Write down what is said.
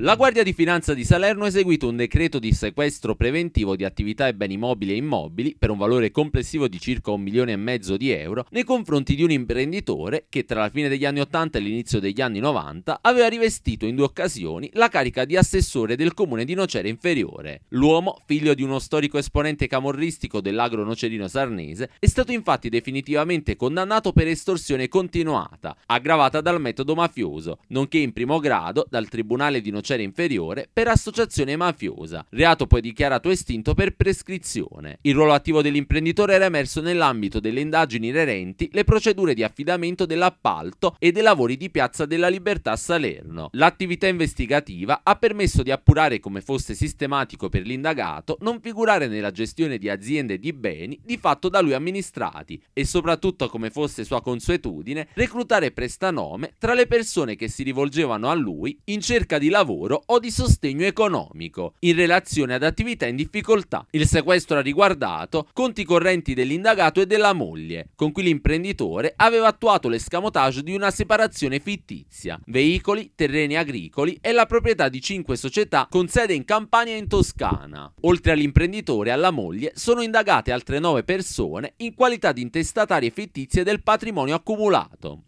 La Guardia di Finanza di Salerno ha eseguito un decreto di sequestro preventivo di attività e beni mobili e immobili per un valore complessivo di circa un milione e mezzo di euro nei confronti di un imprenditore che tra la fine degli anni 80 e l'inizio degli anni 90 aveva rivestito in due occasioni la carica di assessore del comune di Nocera Inferiore. L'uomo, figlio di uno storico esponente camorristico dell'agro nocerino sarnese, è stato infatti definitivamente condannato per estorsione continuata, aggravata dal metodo mafioso, nonché in primo grado dal Tribunale di Nocera crociere inferiore per associazione mafiosa, reato poi dichiarato estinto per prescrizione. Il ruolo attivo dell'imprenditore era emerso nell'ambito delle indagini inerenti le procedure di affidamento dell'appalto e dei lavori di Piazza della Libertà a Salerno. L'attività investigativa ha permesso di appurare come fosse sistematico per l'indagato non figurare nella gestione di aziende e di beni di fatto da lui amministrati e soprattutto come fosse sua consuetudine reclutare prestanome tra le persone che si rivolgevano a lui in cerca di lavoro lavoro o di sostegno economico in relazione ad attività in difficoltà. Il sequestro ha riguardato conti correnti dell'indagato e della moglie, con cui l'imprenditore aveva attuato l'escamotage di una separazione fittizia, veicoli, terreni agricoli e la proprietà di cinque società con sede in Campania e in Toscana. Oltre all'imprenditore e alla moglie sono indagate altre nove persone in qualità di intestatarie fittizie del patrimonio accumulato.